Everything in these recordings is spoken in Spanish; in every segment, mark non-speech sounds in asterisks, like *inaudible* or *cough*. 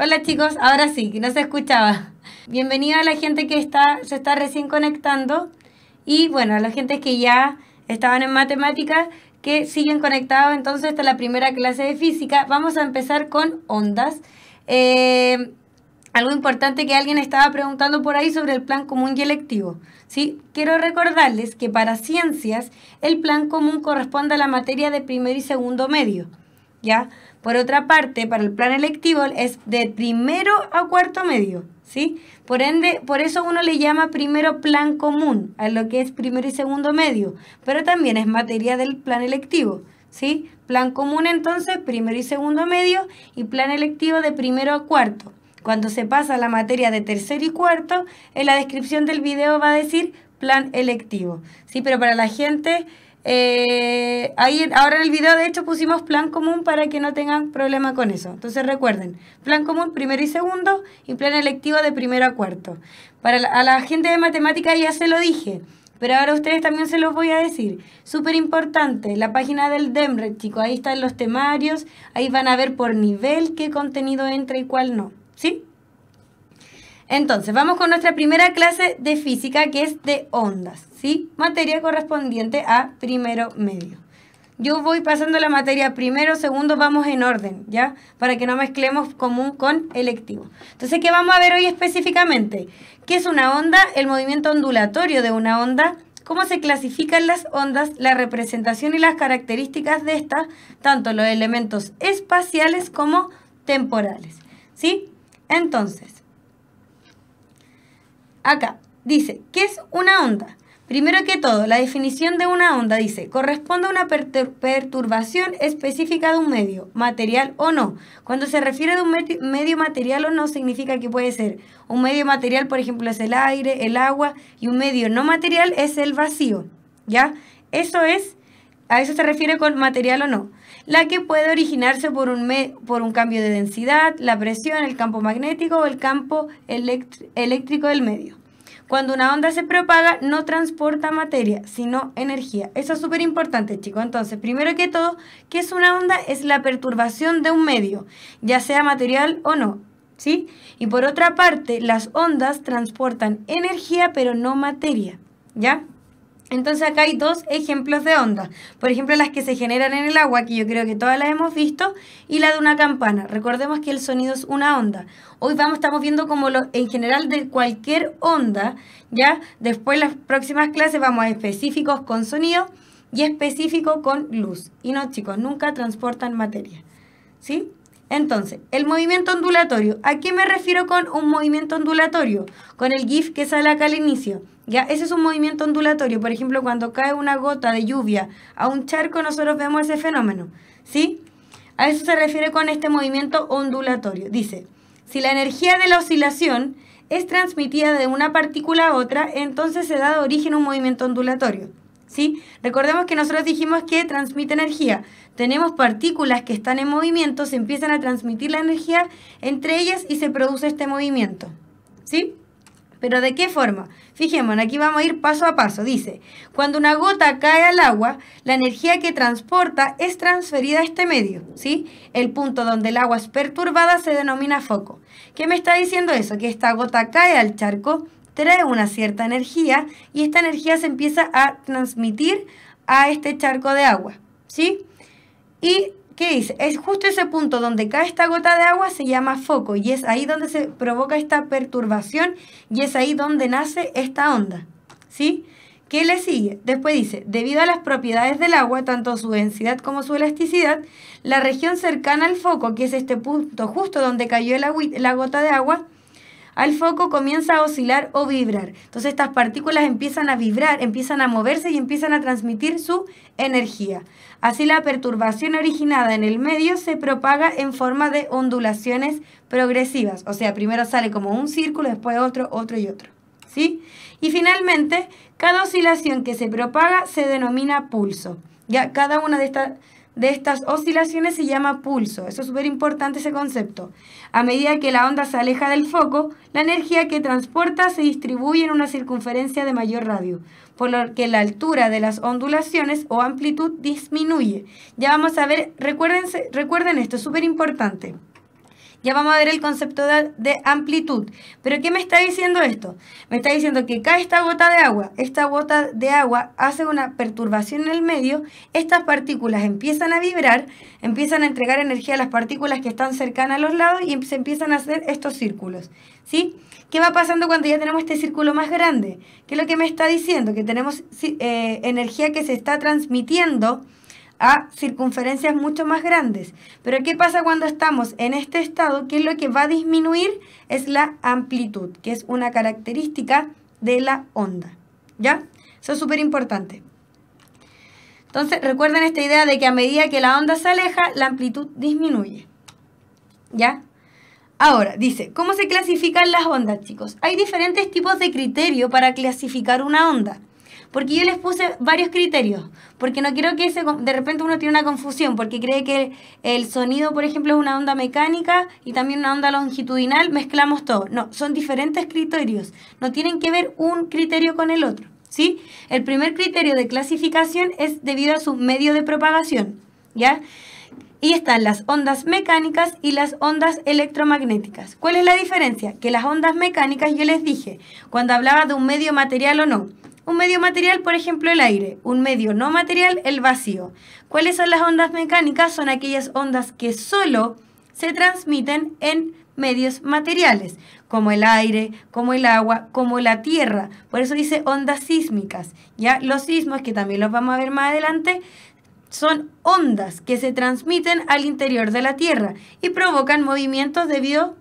Hola chicos, ahora sí, que no se escuchaba. Bienvenido a la gente que está, se está recién conectando y bueno, a la gente que ya estaban en matemáticas, que siguen conectados entonces hasta la primera clase de física. Vamos a empezar con ondas. Eh, algo importante que alguien estaba preguntando por ahí sobre el plan común y electivo. ¿sí? Quiero recordarles que para ciencias el plan común corresponde a la materia de primer y segundo medio. ¿ya? Por otra parte, para el plan electivo es de primero a cuarto medio, ¿sí? Por ende, por eso uno le llama primero plan común a lo que es primero y segundo medio, pero también es materia del plan electivo, ¿sí? Plan común entonces, primero y segundo medio, y plan electivo de primero a cuarto. Cuando se pasa a la materia de tercero y cuarto, en la descripción del video va a decir plan electivo, ¿sí? Pero para la gente eh, ahí, ahora en el video, de hecho, pusimos plan común para que no tengan problema con eso. Entonces recuerden, plan común primero y segundo y plan electivo de primero a cuarto. Para la, a la gente de matemáticas ya se lo dije, pero ahora a ustedes también se los voy a decir. Súper importante, la página del Demre chicos, ahí están los temarios, ahí van a ver por nivel qué contenido entra y cuál no. ¿Sí? Entonces, vamos con nuestra primera clase de física que es de ondas. ¿sí? Materia correspondiente a primero medio. Yo voy pasando la materia primero, segundo, vamos en orden, ¿ya? Para que no mezclemos común con electivo. Entonces, ¿qué vamos a ver hoy específicamente? ¿Qué es una onda? El movimiento ondulatorio de una onda. ¿Cómo se clasifican las ondas? La representación y las características de estas, tanto los elementos espaciales como temporales, ¿sí? Entonces, acá dice, ¿qué es una onda? Primero que todo, la definición de una onda dice, corresponde a una perturbación específica de un medio, material o no. Cuando se refiere a un medio material o no, significa que puede ser un medio material, por ejemplo, es el aire, el agua, y un medio no material es el vacío. ¿Ya? Eso es, a eso se refiere con material o no. La que puede originarse por un, por un cambio de densidad, la presión, el campo magnético o el campo eléctrico del medio. Cuando una onda se propaga, no transporta materia, sino energía. Eso es súper importante, chicos. Entonces, primero que todo, ¿qué es una onda? Es la perturbación de un medio, ya sea material o no. ¿Sí? Y por otra parte, las ondas transportan energía, pero no materia. ¿Ya? Entonces acá hay dos ejemplos de ondas. Por ejemplo, las que se generan en el agua, que yo creo que todas las hemos visto, y la de una campana. Recordemos que el sonido es una onda. Hoy vamos, estamos viendo como en general de cualquier onda, ¿ya? Después las próximas clases vamos a específicos con sonido y específico con luz. Y no, chicos, nunca transportan materia. ¿Sí? Entonces, el movimiento ondulatorio. ¿A qué me refiero con un movimiento ondulatorio? Con el GIF que sale acá al inicio ¿Ya? Ese es un movimiento ondulatorio. Por ejemplo, cuando cae una gota de lluvia a un charco, nosotros vemos ese fenómeno. ¿Sí? A eso se refiere con este movimiento ondulatorio. Dice, si la energía de la oscilación es transmitida de una partícula a otra, entonces se da origen origen un movimiento ondulatorio. ¿Sí? Recordemos que nosotros dijimos que transmite energía. Tenemos partículas que están en movimiento, se empiezan a transmitir la energía entre ellas y se produce este movimiento. ¿Sí? ¿Pero de qué forma? Fijémonos, aquí vamos a ir paso a paso. Dice, cuando una gota cae al agua, la energía que transporta es transferida a este medio, ¿sí? El punto donde el agua es perturbada se denomina foco. ¿Qué me está diciendo eso? Que esta gota cae al charco, trae una cierta energía y esta energía se empieza a transmitir a este charco de agua, ¿sí? Y ¿Qué dice? Es justo ese punto donde cae esta gota de agua se llama foco y es ahí donde se provoca esta perturbación y es ahí donde nace esta onda. ¿Sí? ¿Qué le sigue? Después dice, debido a las propiedades del agua, tanto su densidad como su elasticidad, la región cercana al foco, que es este punto justo donde cayó la, la gota de agua, al foco comienza a oscilar o vibrar. Entonces estas partículas empiezan a vibrar, empiezan a moverse y empiezan a transmitir su energía. Así la perturbación originada en el medio se propaga en forma de ondulaciones progresivas. O sea, primero sale como un círculo, después otro, otro y otro. ¿Sí? Y finalmente, cada oscilación que se propaga se denomina pulso. Ya cada una de estas de estas oscilaciones se llama pulso. Eso es súper importante ese concepto. A medida que la onda se aleja del foco, la energía que transporta se distribuye en una circunferencia de mayor radio, por lo que la altura de las ondulaciones o amplitud disminuye. Ya vamos a ver, recuerden esto, es súper importante. Ya vamos a ver el concepto de, amplitud. Pero ¿qué me está diciendo esto? Me está diciendo que cae esta gota de agua. Esta gota de agua hace una perturbación en el medio. Estas partículas empiezan a vibrar, empiezan a entregar energía a las partículas que están cercanas a los lados y se empiezan a hacer estos círculos. ¿Sí? ¿Qué va pasando cuando ya tenemos este círculo más grande? ¿Qué es lo que me está diciendo? Que tenemos eh, energía que se está transmitiendo a circunferencias mucho más grandes. Pero ¿qué pasa cuando estamos en este estado? Que lo que va a disminuir es la amplitud, que es una característica de la onda. ¿Ya? Eso es súper importante. Entonces, recuerden esta idea de que a medida que la onda se aleja, la amplitud disminuye. ¿Ya? Ahora, dice, ¿cómo se clasifican las ondas, chicos? Hay diferentes tipos de criterio para clasificar una onda. Porque yo les puse varios criterios, porque no quiero que de repente uno tiene una confusión, porque cree que el sonido, por ejemplo, es una onda mecánica y también una onda longitudinal, mezclamos todo. No, son diferentes criterios, no tienen que ver un criterio con el otro. ¿Sí? El primer criterio de clasificación es debido a su medio de propagación, ¿ya? Y están las ondas mecánicas y las ondas electromagnéticas. ¿Cuál es la diferencia? Que las ondas mecánicas yo les dije cuando hablaba de un medio material o no. Un medio material, por ejemplo, el aire. Un medio no material, el vacío. ¿Cuáles son las ondas mecánicas? Son aquellas ondas que solo se transmiten en medios materiales, como el aire, como el agua, como la tierra. Por eso dice ondas sísmicas. Ya los sismos, que también los vamos a ver más adelante, son ondas que se transmiten al interior de la Tierra y provocan movimientos debido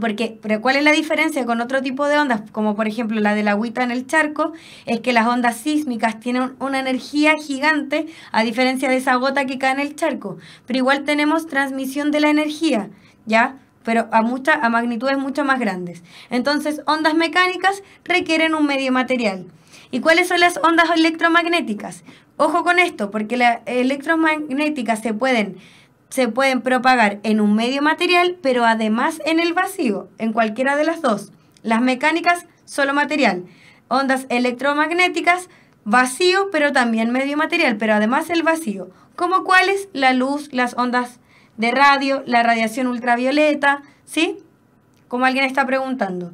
porque, pero ¿cuál es la diferencia con otro tipo de ondas? Como por ejemplo la de la agüita en el charco, es que las ondas sísmicas tienen una energía gigante, a diferencia de esa gota que cae en el charco. Pero igual tenemos transmisión de la energía, ¿ya? Pero a, mucha, a magnitudes mucho más grandes. Entonces, ondas mecánicas requieren un medio material. ¿Y cuáles son las ondas electromagnéticas? Ojo con esto, porque las electromagnéticas se pueden, se pueden propagar en un medio material, pero además en el vacío, en cualquiera de las dos. Las mecánicas, solo material. Ondas electromagnéticas, vacío, pero también medio material, pero además el vacío. ¿Cómo cuáles? La luz, las ondas de radio, la radiación ultravioleta, ¿sí? Como alguien está preguntando.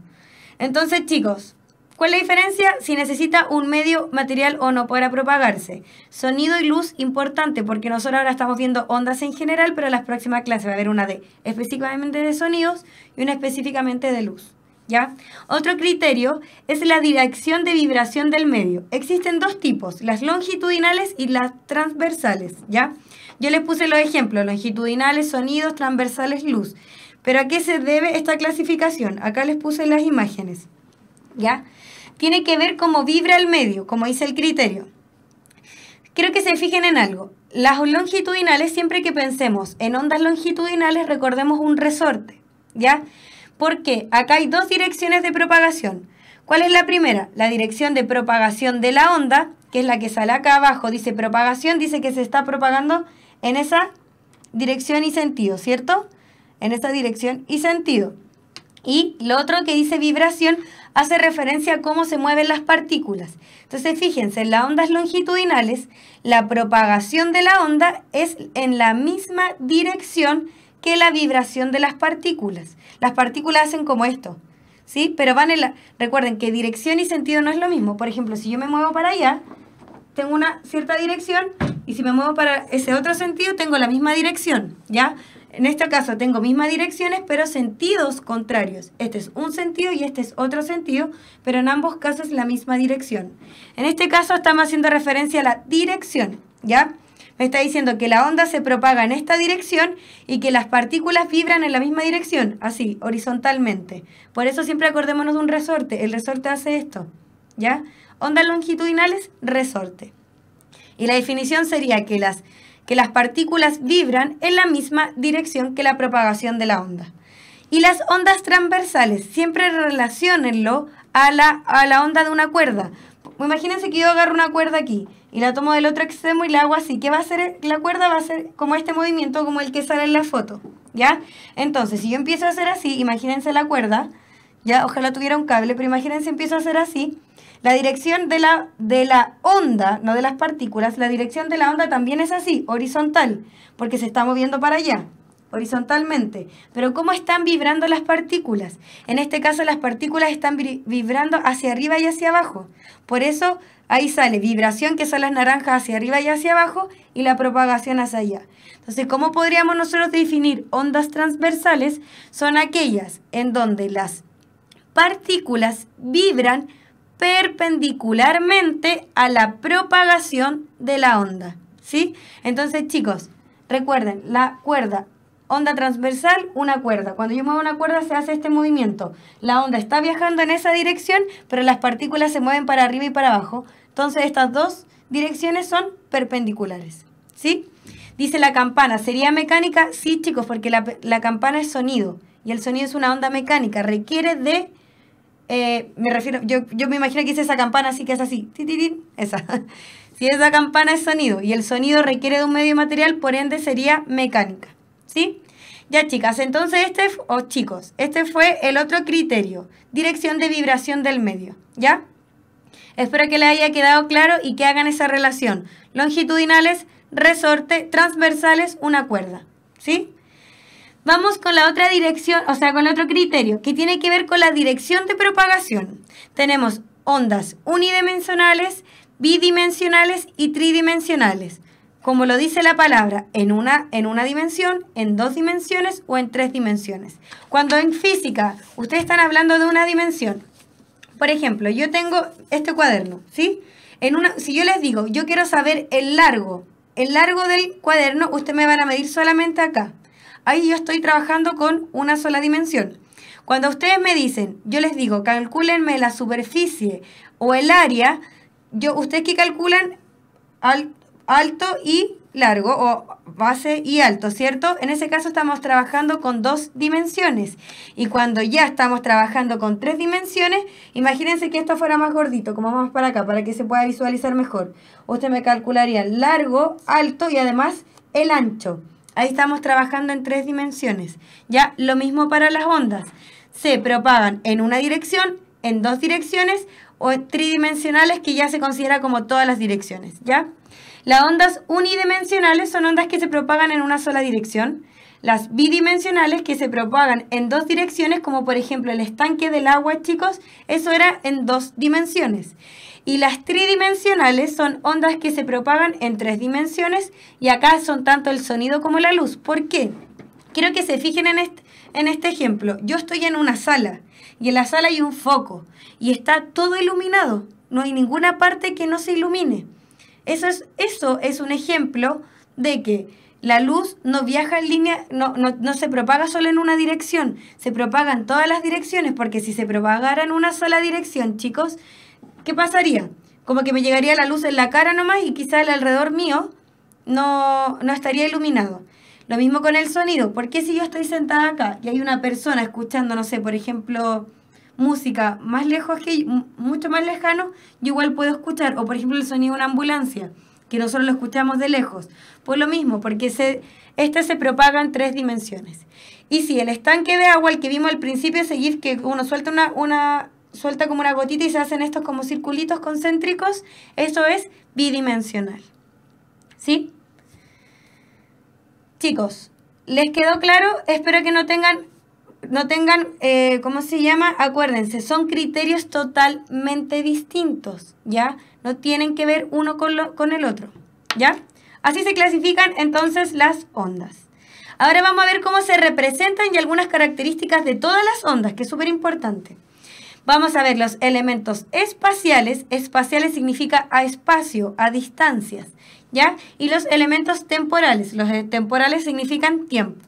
Entonces, chicos, ¿Cuál es la diferencia? Si necesita un medio material o no para propagarse. Sonido y luz, importante, porque nosotros ahora estamos viendo ondas en general, pero en las próximas clases va a haber una de específicamente de sonidos y una específicamente de luz. ¿Ya? Otro criterio es la dirección de vibración del medio. Existen dos tipos, las longitudinales y las transversales, ¿ya? Yo les puse los ejemplos, longitudinales, sonidos, transversales, luz. Pero ¿a qué se debe esta clasificación? Acá les puse las imágenes. ¿ya? Tiene que ver cómo vibra el medio, como dice el criterio. Creo que se fijen en algo. Las longitudinales, siempre que pensemos en ondas longitudinales, recordemos un resorte, ¿ya? Porque acá hay dos direcciones de propagación. ¿Cuál es la primera? La dirección de propagación de la onda, que es la que sale acá abajo, dice propagación, dice que se está propagando en esa dirección y sentido, ¿cierto? En esa dirección y sentido. Y lo otro que dice vibración, hace referencia a cómo se mueven las partículas. Entonces, fíjense, en las ondas longitudinales, la propagación de la onda es en la misma dirección que la vibración de las partículas. Las partículas hacen como esto, ¿sí? Pero van en la... Recuerden que dirección y sentido no es lo mismo. Por ejemplo, si yo me muevo para allá, tengo una cierta dirección y si me muevo para ese otro sentido, tengo la misma dirección, ¿ya? En este caso tengo mismas direcciones, pero sentidos contrarios. Este es un sentido y este es otro sentido, pero en ambos casos la misma dirección. En este caso estamos haciendo referencia a la dirección, ¿ya? Me está diciendo que la onda se propaga en esta dirección y que las partículas vibran en la misma dirección, así, horizontalmente. Por eso siempre acordémonos de un resorte. El resorte hace esto, ¿ya? Ondas longitudinales, resorte. Y la definición sería que las que las partículas vibran en la misma dirección que la propagación de la onda. Y las ondas transversales, siempre relacionenlo a la, onda de una cuerda. Imagínense que yo agarro una cuerda aquí y la tomo del otro extremo y la hago así. ¿Qué va a hacer? La cuerda va a ser como este movimiento, como el que sale en la foto. ¿Ya? Entonces, si yo empiezo a hacer así, imagínense la cuerda, ya, ojalá tuviera un cable, pero imagínense empiezo a hacer así la dirección de la, de la onda, no de las partículas, la dirección de la onda también es así, horizontal, porque se está moviendo para allá horizontalmente, pero cómo están vibrando las partículas. En este caso las partículas están vibrando hacia arriba y hacia abajo. Por eso ahí sale vibración, que son las naranjas hacia arriba y hacia abajo, y la propagación hacia allá. Entonces, ¿cómo podríamos nosotros definir ondas transversales? Son aquellas en donde las partículas vibran perpendicularmente a la propagación de la onda. ¿Sí? Entonces, chicos, recuerden, la cuerda, onda transversal, una cuerda. Cuando yo muevo una cuerda se hace este movimiento. La onda está viajando en esa dirección, pero las partículas se mueven para arriba y para abajo. Entonces, estas dos direcciones son perpendiculares. ¿Sí? Dice la campana, ¿sería mecánica? Sí, chicos, porque la, la campana es sonido y el sonido es una onda mecánica, requiere de eh, me refiero, yo, me imagino que es esa campana así que es así, esa. *laughs* Si esa campana es sonido y el sonido requiere de un medio material, por ende sería mecánica, ¿sí? Ya chicas, entonces este, o chicos, este fue el otro criterio, dirección de vibración del medio, ¿ya? Espero que les haya quedado claro y que hagan esa relación. Longitudinales, resorte, transversales, una cuerda, ¿sí? Vamos con la otra dirección, o sea, con otro criterio, que tiene que ver con la dirección de propagación. Tenemos ondas unidimensionales, bidimensionales y tridimensionales. Como lo dice la palabra, en una, en una dimensión, en dos dimensiones o en tres dimensiones. Cuando en física ustedes están hablando de una dimensión, por ejemplo, yo tengo este cuaderno, ¿sí? En si yo les digo, yo quiero saber el largo, el largo del cuaderno, ustedes me van a medir solamente acá ahí yo estoy trabajando con una sola dimensión. Cuando ustedes me dicen, yo les digo, calcúlenme la superficie o el área, yo, ustedes que calculan alto y largo o base y alto, ¿cierto? En ese caso estamos trabajando con dos dimensiones y cuando ya estamos trabajando con tres dimensiones, imagínense que esto fuera más gordito, como vamos para acá, para que se pueda visualizar mejor. Usted me calcularía largo, alto y además el ancho. Ahí estamos trabajando en tres dimensiones. Ya, lo mismo para las ondas. Se propagan en una dirección, en dos direcciones o tridimensionales que ya se considera como todas las direcciones, ¿ya? Las ondas unidimensionales son ondas que se propagan en una sola dirección las bidimensionales que se propagan en dos direcciones, como por ejemplo el estanque del agua, chicos, eso era en dos dimensiones. Y las tridimensionales son ondas que se propagan en tres dimensiones y acá son tanto el sonido como la luz. ¿Por qué? Quiero que se fijen en este, en este ejemplo. Yo estoy en una sala y en la sala hay un foco y está todo iluminado. No hay ninguna parte que no se ilumine. Eso es, eso es un ejemplo de que la luz no viaja en línea, no, no, no, se propaga solo en una dirección, se propaga en todas las direcciones, porque si se propagara en una sola dirección, chicos, ¿qué pasaría? Como que me llegaría la luz en la cara nomás y quizá el alrededor mío no, no estaría iluminado. Lo mismo con el sonido, porque si yo estoy sentada acá y hay una persona escuchando, no sé, por ejemplo, música más lejos que mucho más lejano, yo igual puedo escuchar, o por ejemplo el sonido de una ambulancia que nosotros lo escuchamos de lejos. Pues lo mismo, porque se, este se propaga en tres dimensiones. Y si el estanque de agua, el que vimos al principio, ese que uno suelta, una, una, suelta como una gotita y se hacen estos como circulitos concéntricos, eso es bidimensional. ¿Sí? Chicos, ¿les quedó claro? Espero que no tengan, no tengan eh, ¿cómo se llama? Acuérdense, son criterios totalmente distintos, ¿ya? No tienen que ver uno con, con el otro. ¿Ya? Así se clasifican entonces las ondas. Ahora vamos a ver cómo se representan y algunas características de todas las ondas, que es súper importante. Vamos a ver los elementos espaciales. Espaciales significa a espacio, a distancias, ¿ya? Y los elementos temporales. Los e, temporales significan tiempo.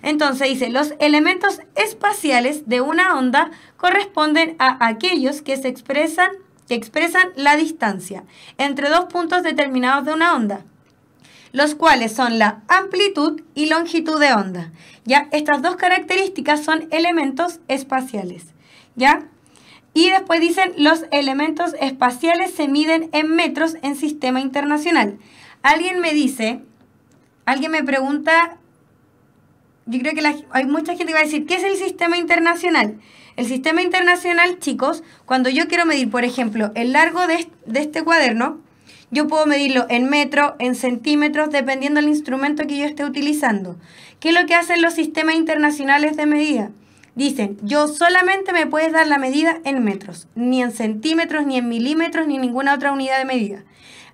Entonces dice, los elementos espaciales de una onda corresponden a aquellos que se expresan que expresan la distancia entre dos puntos determinados de una onda, los cuales son la amplitud y longitud de onda. Ya estas dos características son elementos espaciales. ¿Ya? Y después dicen los elementos espaciales se miden en metros en sistema internacional. Alguien me dice, alguien me pregunta, yo creo que hay mucha gente que va a decir, ¿qué es el sistema internacional? El sistema internacional, chicos, cuando yo quiero medir, por ejemplo, el largo de, este cuaderno, yo puedo medirlo en metro, en centímetros, dependiendo del instrumento que yo esté utilizando. ¿Qué es lo que hacen los sistemas internacionales de medida? Dicen, yo solamente me puedes dar la medida en metros, ni en centímetros, ni en milímetros, ni ninguna otra unidad de medida.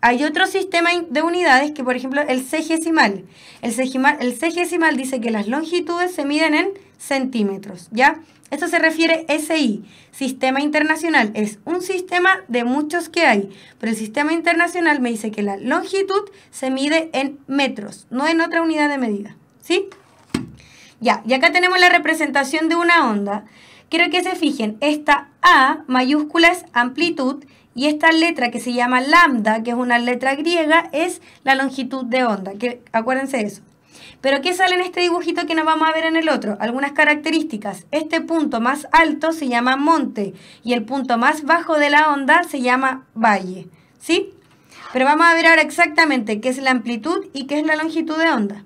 Hay otro sistema de unidades que, por ejemplo, el sexesimal. El sexesimal, el dice que las longitudes se miden en centímetros, ¿ya? Esto se refiere SI. Sistema internacional es un sistema de muchos que hay, pero el sistema internacional me dice que la longitud se mide en metros, no en otra unidad de medida. ¿Sí? Ya, y acá tenemos la representación de una onda. Quiero que se fijen, esta A mayúscula es amplitud y esta letra que se llama lambda, que es una letra griega, es la longitud de onda. acuérdense de eso. Pero ¿qué sale en este dibujito que nos vamos a ver en el otro? Algunas características. Este punto más alto se llama monte y el punto más bajo de la onda se llama valle. ¿Sí? Pero vamos a ver ahora exactamente qué es la amplitud y qué es la longitud de onda.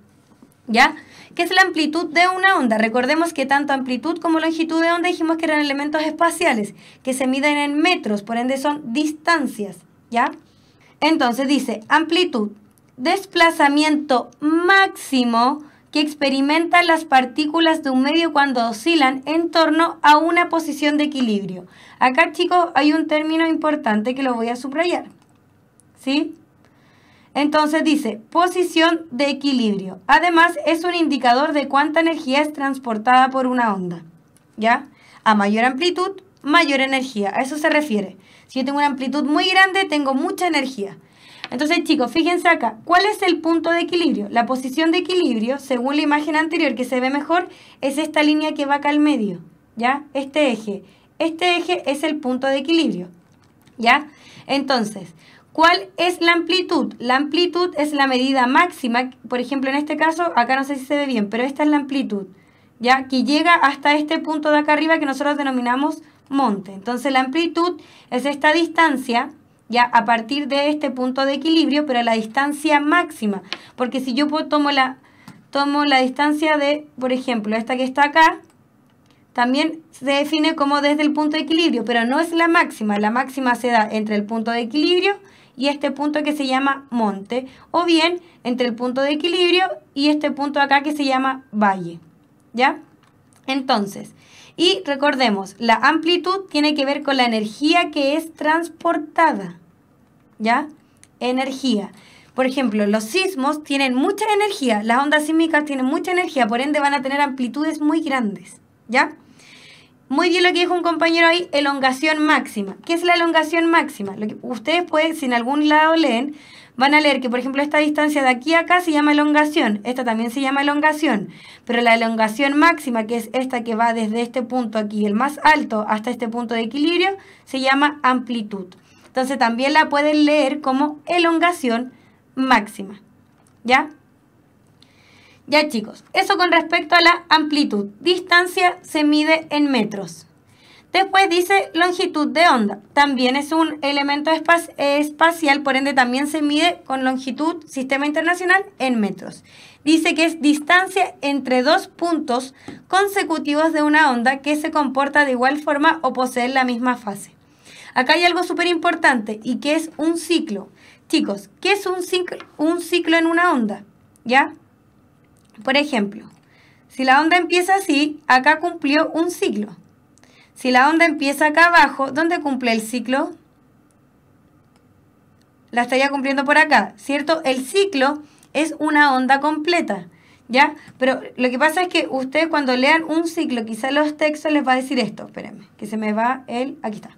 ¿Ya? ¿Qué es la amplitud de una onda? Recordemos que tanto amplitud como longitud de onda dijimos que eran elementos espaciales, que se miden en metros, por ende son distancias, ¿ya? Entonces dice amplitud desplazamiento máximo que experimentan las partículas de un medio cuando oscilan en torno a una posición de equilibrio. Acá, chicos, hay un término importante que lo voy a subrayar. ¿Sí? Entonces dice, posición de equilibrio. Además, es un indicador de cuánta energía es transportada por una onda. ¿Ya? A mayor amplitud, mayor energía. A eso se refiere. Si yo tengo una amplitud muy grande, tengo mucha energía. Entonces, chicos, fíjense acá, ¿cuál es el punto de equilibrio? La posición de equilibrio, según la imagen anterior que se ve mejor, es esta línea que va acá al medio, ¿ya? Este eje. Este eje es el punto de equilibrio, ¿ya? Entonces, ¿Cuál es la amplitud? La amplitud es la medida máxima, por ejemplo, en este caso, acá no sé si se ve bien, pero esta es la amplitud, ya que llega hasta este punto de acá arriba que nosotros denominamos monte. Entonces, la amplitud es esta distancia ya a partir de este punto de equilibrio, pero la distancia máxima. Porque si yo tomo la, tomo la distancia de, por ejemplo, esta que está acá, también se define como desde el punto de equilibrio, pero no es la máxima. La máxima se da entre el punto de equilibrio y este punto que se llama monte, o bien entre el punto de equilibrio y este punto acá que se llama valle. ¿Ya? Entonces, y recordemos, la amplitud tiene que ver con la energía que es transportada. ¿Ya? Energía. Por ejemplo, los sismos tienen mucha energía, las ondas sísmicas tienen mucha energía, por ende van a tener amplitudes muy grandes. ¿Ya? Muy bien lo que dijo un compañero ahí, elongación máxima. ¿Qué es la elongación máxima? Lo que ustedes pueden, si en algún lado leen, van a leer que, por ejemplo, esta distancia de aquí a acá se llama elongación, esta también se llama elongación, pero la elongación máxima, que es esta que va desde este punto aquí, el más alto, hasta este punto de equilibrio, se llama amplitud. Entonces también la pueden leer como elongación máxima. ¿Ya? Ya chicos, eso con respecto a la amplitud. Distancia se mide en metros. Después dice longitud de onda. También es un elemento espacial, por ende también se mide con longitud sistema internacional en metros. Dice que es distancia entre dos puntos consecutivos de una onda que se comporta de igual forma o posee la misma fase. Acá hay algo súper importante y que es un ciclo. Chicos, ¿qué es un ciclo, un ciclo en una onda? ¿Ya? Por ejemplo, si la onda empieza así, acá cumplió un ciclo. Si la onda empieza acá abajo, ¿dónde cumple el ciclo? La estaría cumpliendo por acá, ¿cierto? El ciclo es una onda completa, ¿ya? Pero lo que pasa es que ustedes cuando lean un ciclo, quizá los textos les va a decir esto, espérenme, que se me va el... aquí está.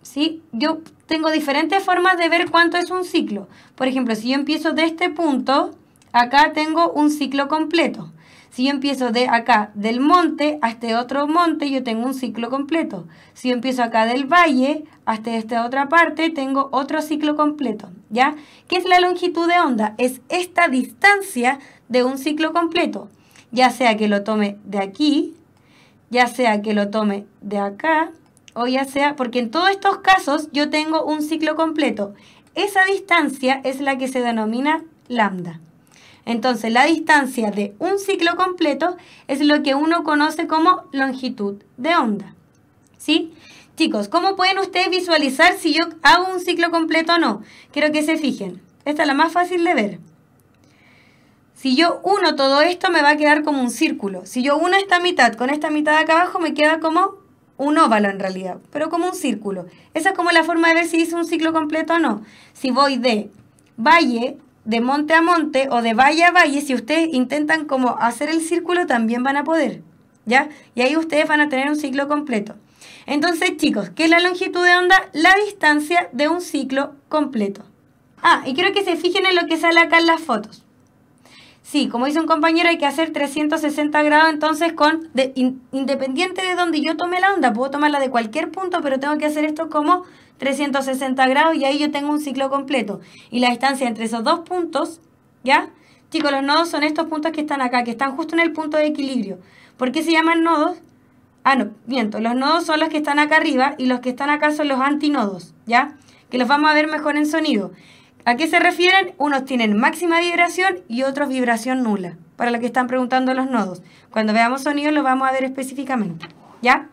¿Sí? Yo tengo diferentes formas de ver cuánto es un ciclo. Por ejemplo, si yo empiezo de este punto, acá tengo un ciclo completo. Si yo empiezo de acá, del monte, hasta este otro monte, yo tengo un ciclo completo. Si yo empiezo acá del valle, hasta este, esta otra parte, tengo otro ciclo completo, ¿ya? ¿Qué es la longitud de onda? Es esta distancia de un ciclo completo, ya sea que lo tome de aquí, ya sea que lo tome de acá, o ya sea, porque en todos estos casos yo tengo un ciclo completo. Esa distancia es la que se denomina lambda. Entonces, la distancia de un ciclo completo es lo que uno conoce como longitud de onda. ¿Sí? Chicos, ¿cómo pueden ustedes visualizar si yo hago un ciclo completo o no? Quiero que se fijen. Esta es la más fácil de ver. Si yo uno todo esto, me va a quedar como un círculo. Si yo uno esta mitad con esta mitad acá abajo, me queda como un óvalo en realidad, pero como un círculo. Esa es como la forma de ver si hice un ciclo completo o no. Si voy de valle de monte a monte o de valle a valle, si ustedes intentan como hacer el círculo, también van a poder, ¿ya? Y ahí ustedes van a tener un ciclo completo. Entonces, chicos, ¿qué es la longitud de onda? La distancia de un ciclo completo. Ah, y quiero que se fijen en lo que sale acá en las fotos. Sí, como dice un compañero, hay que hacer 360 grados entonces con, independiente de donde yo tome la onda, puedo tomarla de cualquier punto, pero tengo que hacer esto como 360 grados y ahí yo tengo un ciclo completo. Y la distancia entre esos dos puntos, ¿ya? Chicos, los nodos son estos puntos que están acá, que están justo en el punto de equilibrio. ¿Por qué se llaman nodos? Ah, no, miento. Los nodos son los que están acá arriba y los que están acá son los antinodos, ¿ya? Que los vamos a ver mejor en sonido. ¿A qué se refieren? Unos tienen máxima vibración y otros vibración nula, para lo que están preguntando los nodos. Cuando veamos sonido lo vamos a ver específicamente. ¿Ya?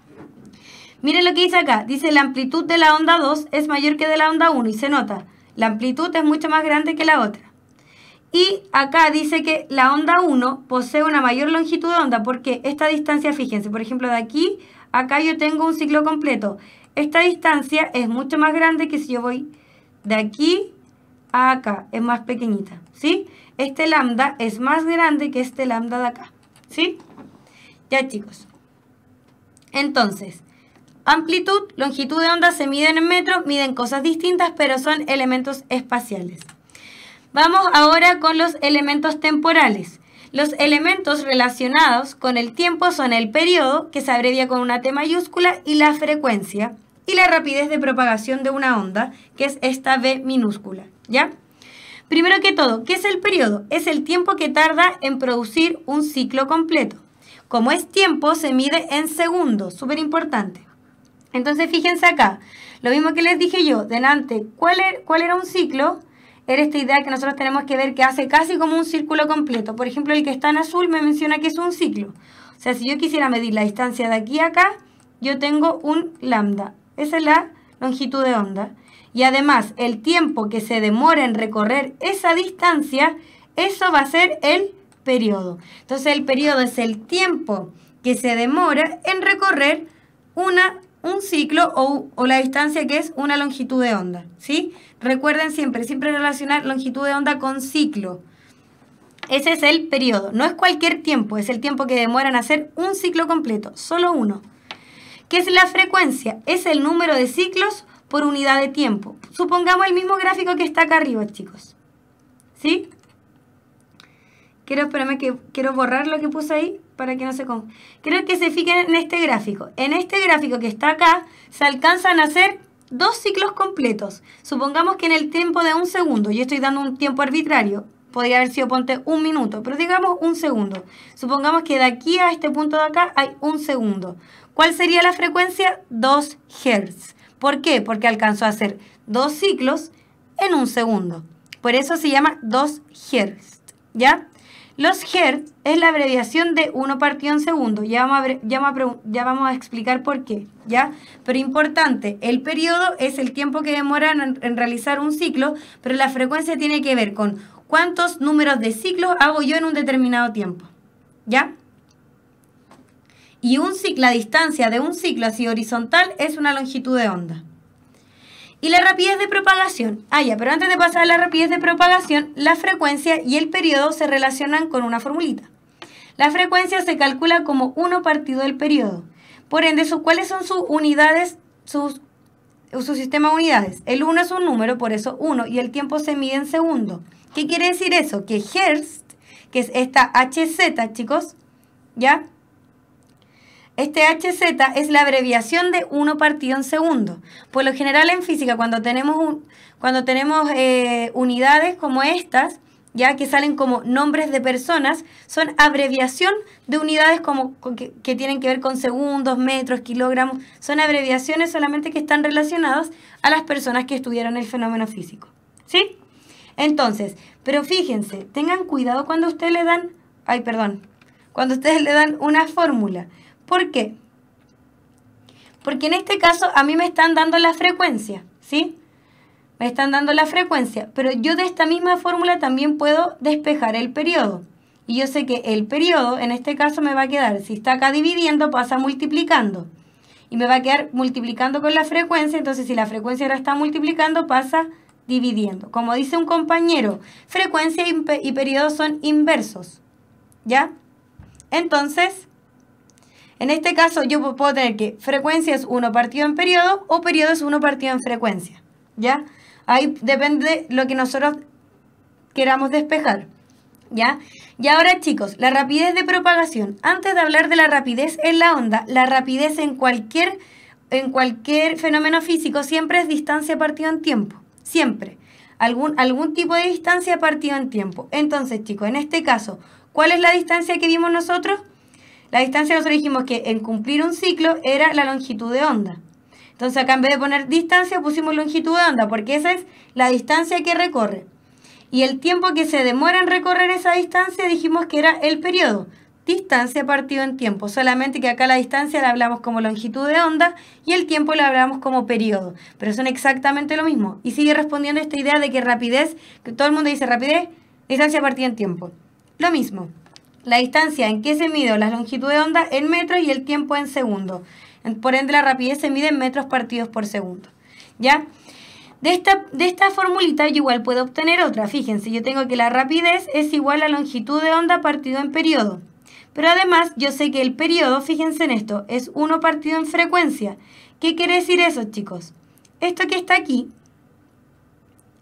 Miren lo que dice acá. Dice la amplitud de la onda 2 es mayor que de la onda 1 y se nota. La amplitud es mucho más grande que la otra. Y acá dice que la onda 1 posee una mayor longitud de onda porque esta distancia, fíjense, por ejemplo, de aquí acá yo tengo un ciclo completo. Esta distancia es mucho más grande que si yo voy de aquí acá es más pequeñita, ¿sí? Este lambda es más grande que este lambda de acá, ¿sí? Ya chicos. Entonces, amplitud, longitud de onda se miden en metros, miden cosas distintas, pero son elementos espaciales. Vamos ahora con los elementos temporales. Los elementos relacionados con el tiempo son el periodo, que se abrevia con una T mayúscula, y la frecuencia, y la rapidez de propagación de una onda, que es esta B minúscula. ¿ya? Primero que todo, ¿qué es el periodo? Es el tiempo que tarda en producir un ciclo completo. Como es tiempo, se mide en segundos, súper importante. Entonces, fíjense acá, lo mismo que les dije yo, delante, ¿cuál, er-, ¿cuál era un ciclo? Era esta idea que nosotros tenemos que ver que hace casi como un círculo completo. Por ejemplo, el que está en azul me menciona que es un ciclo. O sea, si yo quisiera medir la distancia de aquí a acá, yo tengo un lambda. Esa es la longitud de onda y además el tiempo que se demora en recorrer esa distancia, eso va a ser el periodo. Entonces el periodo es el tiempo que se demora en recorrer una, un ciclo o, la distancia que es una longitud de onda. ¿sí? Recuerden siempre, siempre relacionar longitud de onda con ciclo. Ese es el periodo. No es cualquier tiempo, es el tiempo que en hacer un ciclo completo, solo uno. ¿Qué es la frecuencia? Es el número de ciclos por unidad de tiempo. Supongamos el mismo gráfico que está acá arriba, chicos. ¿Sí? Quiero, que quiero borrar lo que puse ahí para que no se con... Quiero que se fijen en este gráfico. En este gráfico que está acá, se alcanzan a hacer dos ciclos completos. Supongamos que en el tiempo de un segundo, yo estoy dando un tiempo arbitrario, podría haber sido, ponte, un minuto, pero digamos un segundo. Supongamos que de aquí a este punto de acá hay un segundo. ¿Cuál sería la frecuencia? 2 Hz. ¿Por qué? Porque alcanzó a hacer dos ciclos en un segundo. Por eso se llama 2 hertz, ¿Ya? Los Hz es la abreviación de uno partido en segundo. Ya vamos, a, explicar por qué. ¿Ya? Pero importante, el periodo es el tiempo que demora en realizar un ciclo, pero la frecuencia tiene que ver con cuántos números de ciclos hago yo en un determinado tiempo. ¿Ya? y un ciclo, la distancia de un ciclo así horizontal es una longitud de onda. Y la rapidez de propagación. Ah, ya, pero antes de pasar a la rapidez de propagación, la frecuencia y el periodo se relacionan con una formulita. La frecuencia se calcula como 1 partido del periodo. Por ende, ¿cuáles son sus unidades, sus, su sistema de unidades? El 1 es un número, por eso 1, y el tiempo se mide en segundo. ¿Qué quiere decir eso? Que Hertz, que es esta HZ, chicos, ¿ya? Este HZ es la abreviación de 1 partido en segundo. Por lo general en física, cuando tenemos, cuando tenemos eh, unidades como estas, ya que salen como nombres de personas, son abreviación de unidades como que, tienen que ver con segundos, metros, kilogramos, son abreviaciones solamente que están relacionadas a las personas que estudiaron el fenómeno físico. ¿Sí? Entonces, pero fíjense, tengan cuidado cuando ustedes le dan, ay, perdón, cuando ustedes le dan una fórmula, ¿Por qué? Porque en este caso a mí me están dando la frecuencia, ¿sí? Me están dando la frecuencia, pero yo de esta misma fórmula también puedo despejar el periodo. Y yo sé que el periodo en este caso me va a quedar, si está acá dividiendo, pasa multiplicando. Y me va a quedar multiplicando con la frecuencia, entonces si la frecuencia ahora está multiplicando, pasa dividiendo. Como dice un compañero, frecuencia y, periodo son inversos. ¿Ya? Entonces, en este caso yo puedo tener que frecuencia es 1 partido en periodo o periodo es 1 partido en frecuencia. ¿Ya? Ahí depende de lo que nosotros queramos despejar. ¿Ya? Y ahora chicos, la rapidez de propagación. Antes de hablar de la rapidez en la onda, la rapidez en cualquier, en cualquier fenómeno físico siempre es distancia partido en tiempo. Siempre. Algún, algún tipo de distancia partido en tiempo. Entonces chicos, en este caso, ¿cuál es la distancia que vimos nosotros? La distancia nosotros dijimos que en cumplir un ciclo era la longitud de onda. Entonces acá en vez de poner distancia pusimos longitud de onda porque esa es la distancia que recorre. Y el tiempo que se demora en recorrer esa distancia dijimos que era el periodo. Distancia partido en tiempo. Solamente que acá la distancia la hablamos como longitud de onda y el tiempo la hablamos como periodo. Pero son exactamente lo mismo. Y sigue respondiendo esta idea de que rapidez, que todo el mundo dice rapidez, distancia partido en tiempo. Lo mismo la distancia en que se mide la longitud de onda en metros y el tiempo en segundos. Por ende, la rapidez se mide en metros partidos por segundo. ¿Ya? De esta, de esta formulita yo igual puedo obtener otra. Fíjense, yo tengo que la rapidez es igual a longitud de onda partido en periodo. Pero además yo sé que el periodo, fíjense en esto, es 1 partido en frecuencia. ¿Qué quiere decir eso, chicos? Esto que está aquí,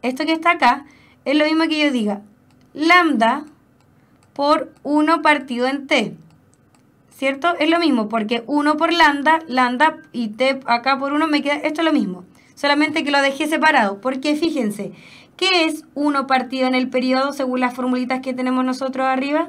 esto que está acá, es lo mismo que yo diga lambda por 1 partido en T. ¿Cierto? Es lo mismo, porque 1 por lambda, lambda y T acá por 1 me queda, esto es lo mismo. Solamente que lo dejé separado, porque fíjense, ¿qué es 1 partido en el periodo según las formulitas que tenemos nosotros arriba?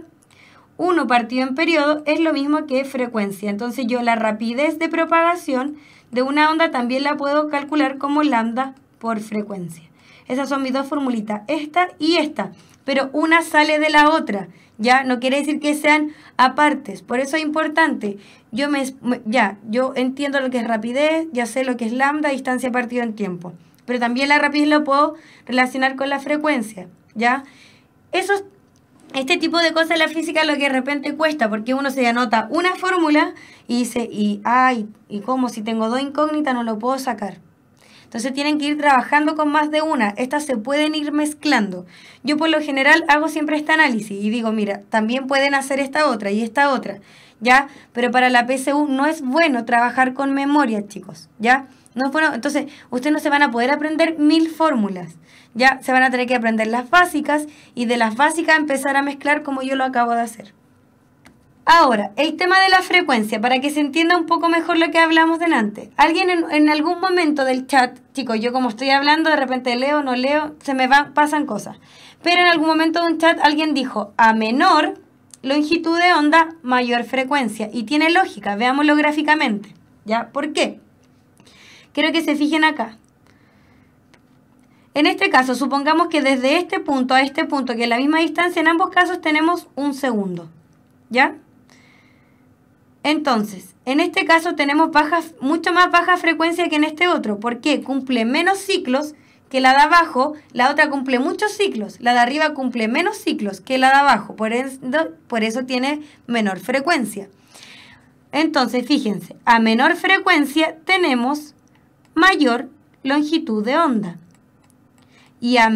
1 partido en periodo es lo mismo que frecuencia. Entonces yo la rapidez de propagación de una onda también la puedo calcular como lambda por frecuencia. Esas son mis dos formulitas, esta y esta, pero una sale de la otra. ¿ya? No quiere decir que sean apartes, por eso es importante. Yo me, ya, yo entiendo lo que es rapidez, ya sé lo que es lambda, distancia partido en tiempo, pero también la rapidez lo puedo relacionar con la frecuencia, ¿ya? Eso, este tipo de cosas en la física lo que de repente cuesta, porque uno se anota una fórmula y dice, y ay, y como si tengo dos incógnitas no lo puedo sacar. Entonces tienen que ir trabajando con más de una. Estas se pueden ir mezclando. Yo por lo general hago siempre este análisis y digo, mira, también pueden hacer esta otra y esta otra, ¿ya? Pero para la PSU no es bueno trabajar con memoria, chicos, ¿ya? No es bueno, entonces ustedes no se van a poder aprender mil fórmulas, ¿ya? Se van a tener que aprender las básicas y de las básicas empezar a mezclar como yo lo acabo de hacer. Ahora, el tema de la frecuencia, para que se entienda un poco mejor lo que hablamos delante. Alguien en, algún momento del chat, chicos, yo como estoy hablando, de repente leo, no leo, se me van, pasan cosas. Pero en algún momento de un chat alguien dijo, a menor longitud de onda, mayor frecuencia. Y tiene lógica, veámoslo gráficamente. ¿Ya? ¿Por qué? Quiero que se fijen acá. En este caso, supongamos que desde este punto a este punto, que es la misma distancia, en ambos casos tenemos un segundo. ¿Ya? Entonces, en este caso tenemos mucho más baja frecuencia que en este otro. porque Cumple menos ciclos que la de abajo, la otra cumple muchos ciclos, la de arriba cumple menos ciclos que la de abajo, por eso, por eso tiene menor frecuencia. Entonces, fíjense, a menor frecuencia tenemos mayor longitud de onda. Y a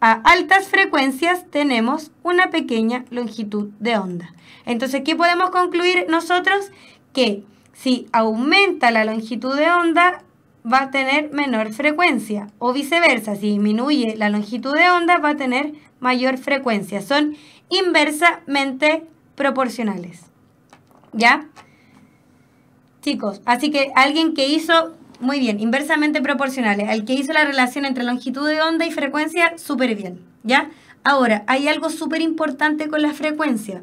a altas frecuencias tenemos una pequeña longitud de onda. Entonces, ¿qué podemos concluir nosotros? Que si aumenta la longitud de onda, va a tener menor frecuencia. O viceversa, si disminuye la longitud de onda, va a tener mayor frecuencia. Son inversamente proporcionales. ¿Ya? Chicos, así que alguien que hizo muy bien, inversamente proporcionales. Al que hizo la relación entre longitud de onda y frecuencia, súper bien, ¿ya? Ahora, hay algo súper importante con la frecuencia.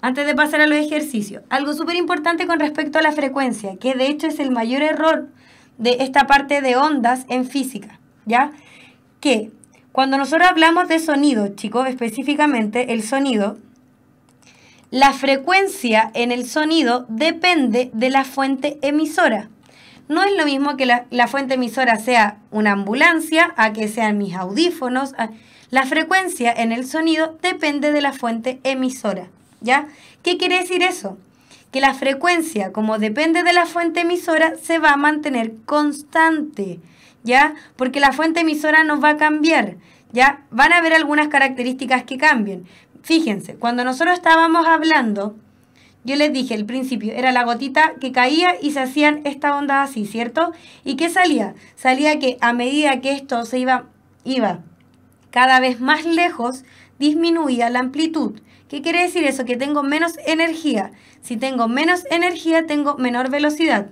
Antes de pasar a los ejercicios, algo súper importante con respecto a la frecuencia, que de hecho es el mayor error de esta parte de ondas en física, ¿ya? Que cuando nosotros hablamos de sonido, chicos, específicamente el sonido, la frecuencia en el sonido depende de la fuente emisora. No es lo mismo que la, fuente emisora sea una ambulancia, a que sean mis audífonos. Ah, la frecuencia en el sonido depende de la fuente emisora. ¿Ya? ¿Qué quiere decir eso? Que la frecuencia, como depende de la fuente emisora, se va a mantener constante. ¿Ya? Porque la fuente emisora no va a cambiar. ¿Ya? Van a haber algunas características que cambien. Fíjense, cuando nosotros estábamos hablando yo les dije al principio, era la gotita que caía y se hacían esta onda así, ¿cierto? ¿Y qué salía? Salía que a medida que esto se iba, iba cada vez más lejos, disminuía la amplitud. ¿Qué quiere decir eso? Que tengo menos energía. Si tengo menos energía, tengo menor velocidad.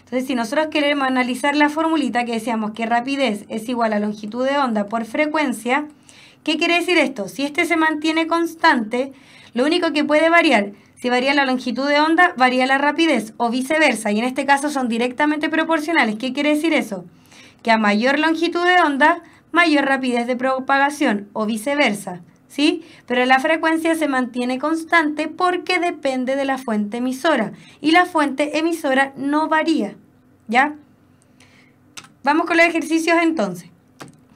Entonces, si nosotros queremos analizar la formulita que decíamos que rapidez es igual a longitud de onda por frecuencia, ¿qué quiere decir esto? Si este se mantiene constante, lo único que puede variar si varía la longitud de onda, varía la rapidez o viceversa, y en este caso son directamente proporcionales. ¿Qué quiere decir eso? Que a mayor longitud de onda, mayor rapidez de propagación o viceversa, ¿sí? Pero la frecuencia se mantiene constante porque depende de la fuente emisora y la fuente emisora no varía, ¿ya? Vamos con los ejercicios entonces.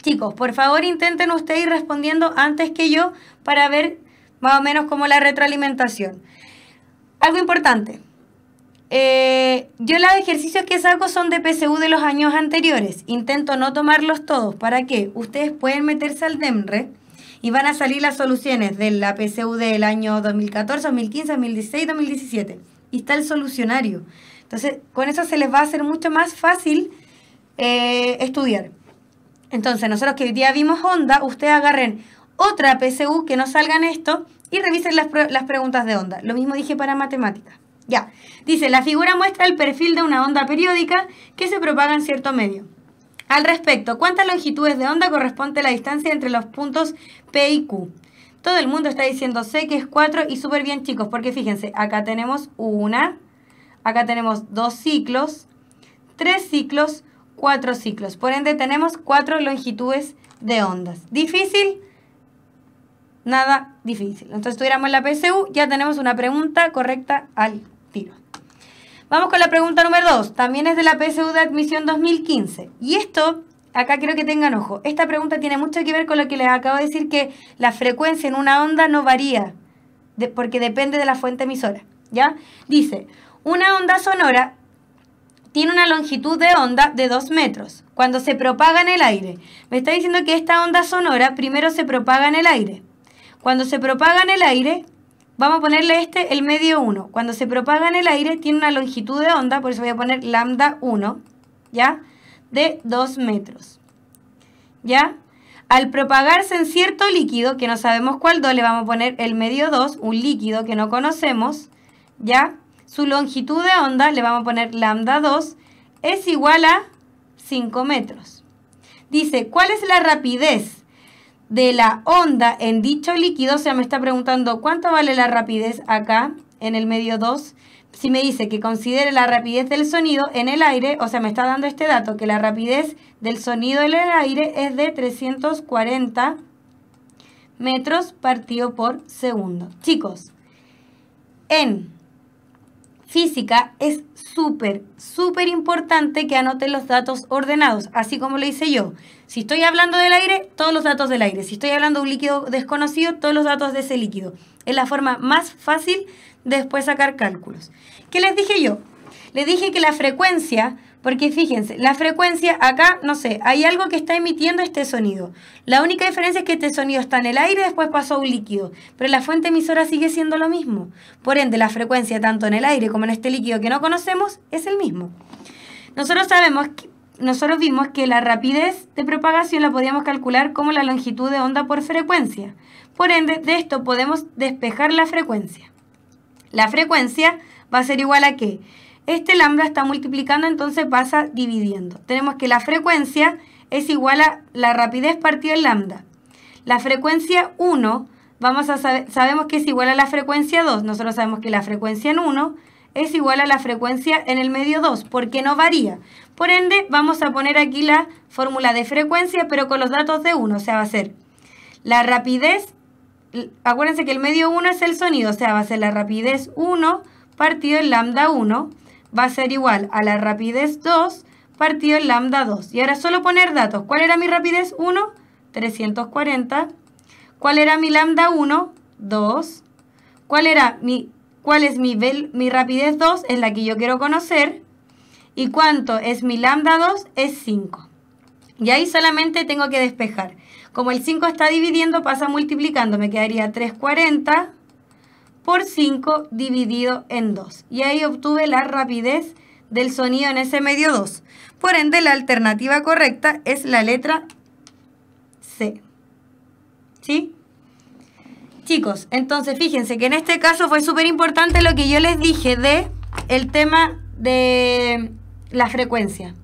Chicos, por favor intenten ustedes ir respondiendo antes que yo para ver más o menos cómo la retroalimentación. Algo importante. Eh, yo los ejercicios que saco son de PSU de los años anteriores. Intento no tomarlos todos. ¿Para qué? Ustedes pueden meterse al DEMRE y van a salir las soluciones de la PSU del año 2014, 2015, 2016, 2017. Y está el solucionario. Entonces, con eso se les va a hacer mucho más fácil eh, estudiar. Entonces, nosotros que hoy día vimos Honda, ustedes agarren otra PSU que no salgan esto y revisen las, preguntas de onda. Lo mismo dije para matemáticas. Ya. Dice, la figura muestra el perfil de una onda periódica que se propaga en cierto medio. Al respecto, ¿cuántas longitudes de onda corresponde la distancia entre los puntos P y Q? Todo el mundo está diciendo C que es 4 y súper bien chicos, porque fíjense, acá tenemos una, acá tenemos dos ciclos, tres ciclos, cuatro ciclos. Por ende tenemos cuatro longitudes de ondas. ¿Difícil? Nada difícil. Entonces en la PSU, ya tenemos una pregunta correcta al tiro. Vamos con la pregunta número 2. También es de la PSU de admisión 2015. Y esto, acá creo que tengan ojo. Esta pregunta tiene mucho que ver con lo que les acabo de decir, que la frecuencia en una onda no varía, porque depende de la fuente emisora. ¿Ya? Dice, una onda sonora tiene una longitud de onda de 2 metros cuando se propaga en el aire. Me está diciendo que esta onda sonora primero se propaga en el aire. Cuando se propaga en el aire, vamos a ponerle este el medio 1. Cuando se propaga en el aire tiene una longitud de onda, por eso voy a poner lambda 1, ¿ya? De 2 metros, ¿ya? Al propagarse en cierto líquido, que no sabemos cuál 2, le vamos a poner el medio 2, un líquido que no conocemos, ¿ya? Su longitud de onda, le vamos a poner lambda 2, es igual a 5 metros. Dice, ¿cuál es la rapidez de la onda en dicho líquido, o sea, me está preguntando cuánto vale la rapidez acá en el medio 2. Si me dice que considere la rapidez del sonido en el aire, o sea, me está dando este dato, que la rapidez del sonido en el aire es de 340 metros partido por segundo. Chicos, en física, es súper, súper importante que anoten los datos ordenados, así como lo hice yo. Si estoy hablando del aire, todos los datos del aire. Si estoy hablando de un líquido desconocido, todos los datos de ese líquido. Es la forma más fácil de después sacar cálculos. ¿Qué les dije yo? Les dije que la frecuencia porque fíjense, la frecuencia acá, no sé, hay algo que está emitiendo este sonido. La única diferencia es que este sonido está en el aire y después pasó a un líquido. Pero la fuente emisora sigue siendo lo mismo. Por ende, la frecuencia tanto en el aire como en este líquido que no conocemos es el mismo. Nosotros sabemos nosotros vimos que la rapidez de propagación la podíamos calcular como la longitud de onda por frecuencia. Por ende, de esto podemos despejar la frecuencia. La frecuencia va a ser igual a qué? Este lambda está multiplicando, entonces pasa dividiendo. Tenemos que la frecuencia es igual a la rapidez partido en lambda. La frecuencia 1, vamos a sabemos que es igual a la frecuencia 2. Nosotros sabemos que la frecuencia en 1 es igual a la frecuencia en el medio 2, porque no varía. Por ende, vamos a poner aquí la fórmula de frecuencia, pero con los datos de 1, o sea, va a ser la rapidez, acuérdense que el medio 1 es el sonido, o sea, va a ser la rapidez 1 partido en lambda 1 va a ser igual a la rapidez 2 partido en lambda 2. Y ahora solo poner datos. ¿Cuál era mi rapidez 1? 340. ¿Cuál era mi lambda 1? 2. ¿Cuál, era mi, cuál es mi, mi rapidez 2? Es la que yo quiero conocer. ¿Y cuánto es mi lambda 2? Es 5. Y ahí solamente tengo que despejar. Como el 5 está dividiendo, pasa multiplicando. Me quedaría 340 por 5 dividido en 2. Y ahí obtuve la rapidez del sonido en ese medio 2. Por ende, la alternativa correcta es la letra C. ¿Sí? Chicos, entonces fíjense que en este caso fue súper importante lo que yo les dije de el tema de la frecuencia.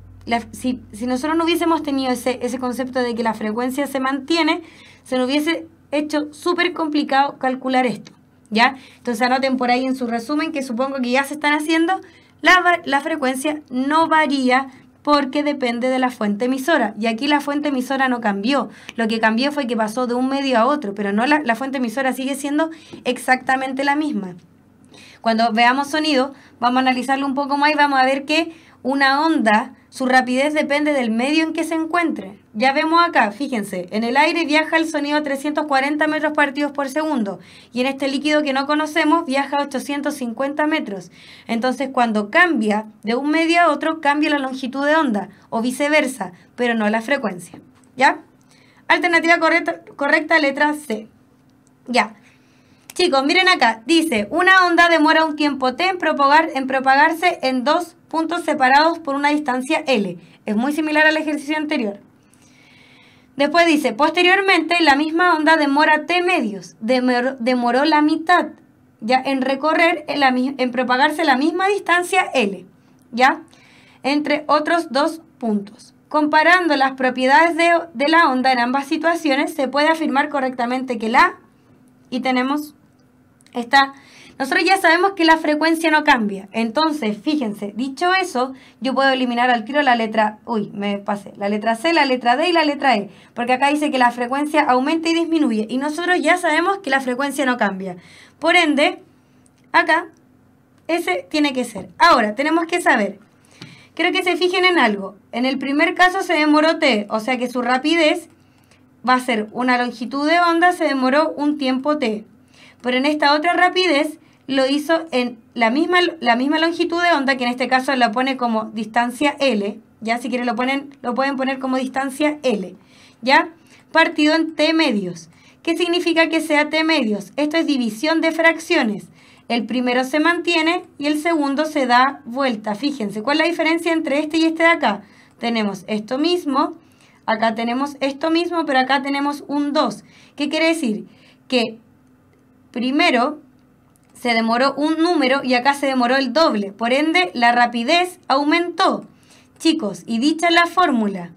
si, nosotros no hubiésemos tenido ese, ese concepto de que la frecuencia se mantiene, se nos hubiese hecho súper complicado calcular esto. ¿ya? Entonces anoten por ahí en su resumen, que supongo que ya se están haciendo, la, frecuencia no varía porque depende de la fuente emisora. Y aquí la fuente emisora no cambió. Lo que cambió fue que pasó de un medio a otro, pero no la, la fuente emisora sigue siendo exactamente la misma. Cuando veamos sonido, vamos a analizarlo un poco más y vamos a ver que una onda, su rapidez depende del medio en que se encuentre. Ya vemos acá, fíjense, en el aire viaja el sonido a 340 metros partidos por segundo y en este líquido que no conocemos viaja a 850 metros. Entonces cuando cambia de un medio a otro cambia la longitud de onda o viceversa, pero no la frecuencia. ¿Ya? Alternativa correcta, correcta letra C. Ya. Chicos, miren acá, dice, una onda demora un tiempo t en, propagar, en propagarse en dos puntos separados por una distancia L. Es muy similar al ejercicio anterior. Después dice, posteriormente la misma onda demora t medios, demoró, la mitad, ya en recorrer, en, en propagarse la misma distancia L, ya, entre otros dos puntos. Comparando las propiedades de, de la onda en ambas situaciones, se puede afirmar correctamente que la y tenemos Está, nosotros ya sabemos que la frecuencia no cambia. Entonces, fíjense, dicho eso, yo puedo eliminar al tiro la letra, uy, me pasé, la letra C, la letra D y la letra E, porque acá dice que la frecuencia aumenta y disminuye y nosotros ya sabemos que la frecuencia no cambia. Por ende, acá ese tiene que ser. Ahora, tenemos que saber Quiero que se fijen en algo. En el primer caso se demoró t, o sea que su rapidez va a ser una longitud de onda, se demoró un tiempo t. Pero en esta otra rapidez lo hizo en la misma, la misma longitud de onda, que en este caso la pone como distancia L, ¿ya? Si quieren lo, ponen, lo pueden poner como distancia L, ¿ya? Partido en T medios. ¿Qué significa que sea T medios? Esto es división de fracciones. El primero se mantiene y el segundo se da vuelta. Fíjense, ¿cuál es la diferencia entre este y este de acá? Tenemos esto mismo, acá tenemos esto mismo, pero acá tenemos un 2. ¿Qué quiere decir? Que Primero, se demoró un número y acá se demoró el doble. Por ende, la rapidez aumentó. Chicos, y dicha la fórmula.